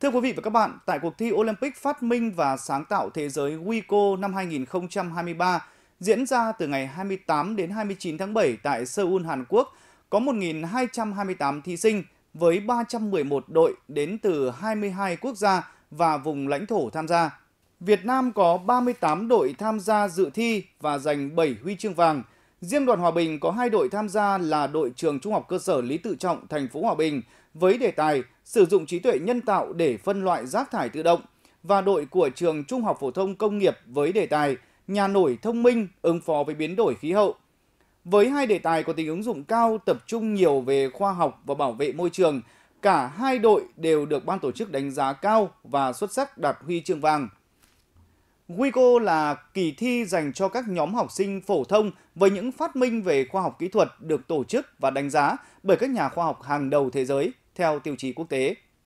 Thưa quý vị và các bạn, tại cuộc thi Olympic Phát minh và Sáng tạo Thế giới WICO năm 2023 diễn ra từ ngày 28 đến 29 tháng 7 tại Seoul, Hàn Quốc, có 1.228 thí sinh với 311 đội đến từ 22 quốc gia và vùng lãnh thổ tham gia. Việt Nam có 38 đội tham gia dự thi và giành 7 huy chương vàng – Riêng đoàn Hòa Bình có hai đội tham gia là đội trường Trung học cơ sở Lý Tự Trọng, thành phố Hòa Bình với đề tài sử dụng trí tuệ nhân tạo để phân loại rác thải tự động và đội của trường Trung học phổ thông công nghiệp với đề tài nhà nổi thông minh ứng phó với biến đổi khí hậu. Với hai đề tài có tính ứng dụng cao, tập trung nhiều về khoa học và bảo vệ môi trường, cả hai đội đều được ban tổ chức đánh giá cao và xuất sắc đạt huy chương vàng. WICO là kỳ thi dành cho các nhóm học sinh phổ thông với những phát minh về khoa học kỹ thuật được tổ chức và đánh giá bởi các nhà khoa học hàng đầu thế giới theo tiêu chí quốc tế.